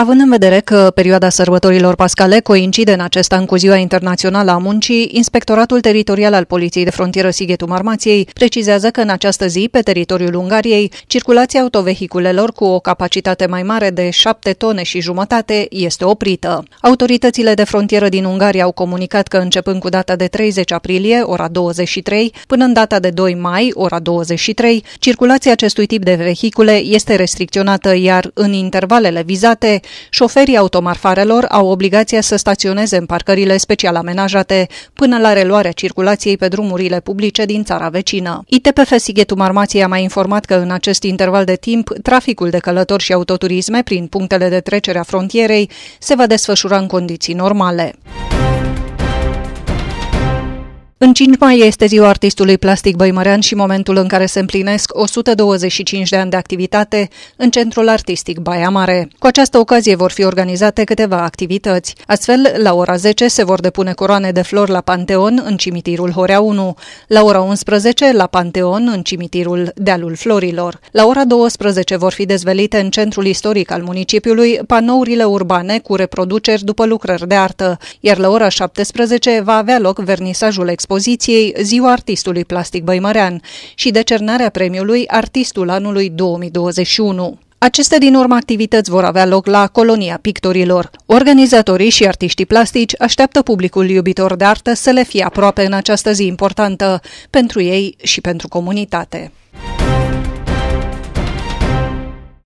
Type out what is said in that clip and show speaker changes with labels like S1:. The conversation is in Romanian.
S1: Având în vedere că perioada sărbătorilor pascale coincide în acest an cu Ziua Internațională a Muncii, Inspectoratul Teritorial al Poliției de Frontieră Sighetu Marmației precizează că în această zi, pe teritoriul Ungariei, circulația autovehiculelor cu o capacitate mai mare de 7 tone și jumătate este oprită. Autoritățile de frontieră din Ungaria au comunicat că începând cu data de 30 aprilie, ora 23, până în data de 2 mai, ora 23, circulația acestui tip de vehicule este restricționată, iar în intervalele vizate, Șoferii automarfarelor au obligația să staționeze în parcările special amenajate până la reluarea circulației pe drumurile publice din țara vecină. ITPF Sighetu Marmației a mai informat că în acest interval de timp, traficul de călători și autoturisme prin punctele de trecere a frontierei se va desfășura în condiții normale. În 5 mai este ziua artistului plastic băimărean și momentul în care se împlinesc 125 de ani de activitate în Centrul Artistic Baia Mare. Cu această ocazie vor fi organizate câteva activități. Astfel, la ora 10 se vor depune coroane de flori la Panteon în cimitirul Horea 1, la ora 11 la Panteon în cimitirul Dealul Florilor. La ora 12 vor fi dezvelite în centrul istoric al municipiului panourile urbane cu reproduceri după lucrări de artă, iar la ora 17 va avea loc vernisajul exp- expoziției Ziua Artistului Plastic Băimărean și decernarea premiului Artistul Anului 2021. Aceste din urmă activități vor avea loc la Colonia Pictorilor. Organizatorii și artiștii plastici așteaptă publicul iubitor de artă să le fie aproape în această zi importantă pentru ei și pentru comunitate.